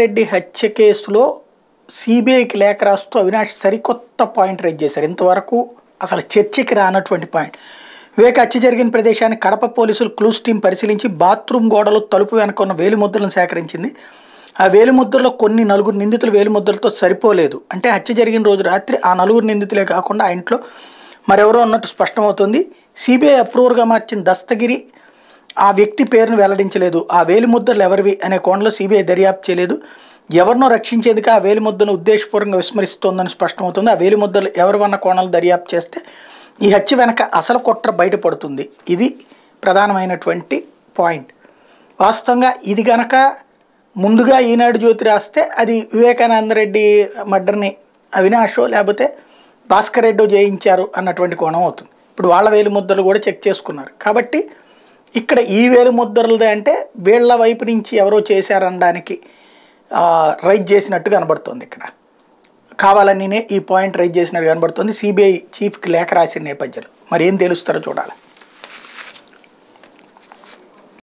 రెడ్డి హత్య కేసులో సిబిఐకి లేఖ రాస్తూ అవినాష్ సరికొత్త పాయింట్ రైజ్ చేశారు ఇంతవరకు అసలు చర్చకి రానటువంటి పాయింట్ వివేక్ హత్య జరిగిన ప్రదేశాన్ని కడప పోలీసులు క్లూస్ టీం పరిశీలించి బాత్రూమ్ గోడలు తలుపు వెనక ఉన్న వేలిముద్రలను సేకరించింది ఆ వేలిముద్రలో కొన్ని నలుగురు నిందితులు వేలిముద్రలతో సరిపోలేదు అంటే హత్య జరిగిన రోజు రాత్రి ఆ నలుగురు నిందితులే కాకుండా ఆ ఇంట్లో మరెవరో ఉన్నట్టు స్పష్టమవుతుంది సిబిఐ అప్రూవర్గా మార్చిన దస్తగిరి ఆ వ్యక్తి పేరును వెల్లడించలేదు ఆ వేలిముద్రలు ఎవరివి అనే కోణంలో సిబిఐ దర్యాప్తు చేయలేదు ఎవరినో రక్షించేందుకు ఆ వేలిముద్రను ఉద్దేశపూర్వంగా విస్మరిస్తోందని స్పష్టమవుతుంది ఆ వేలిముద్రలు ఎవరివన్న కోణాలు దర్యాప్తు చేస్తే ఈ హత్య వెనక అసలు కుట్ర బయటపడుతుంది ఇది ప్రధానమైనటువంటి పాయింట్ వాస్తవంగా ఇది గనక ముందుగా ఈనాడు జ్యోతి రాస్తే అది వివేకానంద రెడ్డి మర్డర్ని అవినాషో లేకపోతే భాస్కర్ రెడ్డి జయించారు అన్నటువంటి కోణం అవుతుంది ఇప్పుడు వాళ్ళ వేలిముద్రలు కూడా చెక్ చేసుకున్నారు కాబట్టి ఇక్కడ ఈ వేలు ముద్రలది అంటే వీళ్ళ వైపు నుంచి ఎవరో చేశారనడానికి రైజ్ చేసినట్టు కనబడుతుంది ఇక్కడ కావాలని ఈ పాయింట్ రైజ్ చేసినట్టు కనబడుతుంది సిబిఐ చీఫ్కి లేఖ రాసిన నేపథ్యంలో మరి ఏం తెలుస్తారో చూడాలి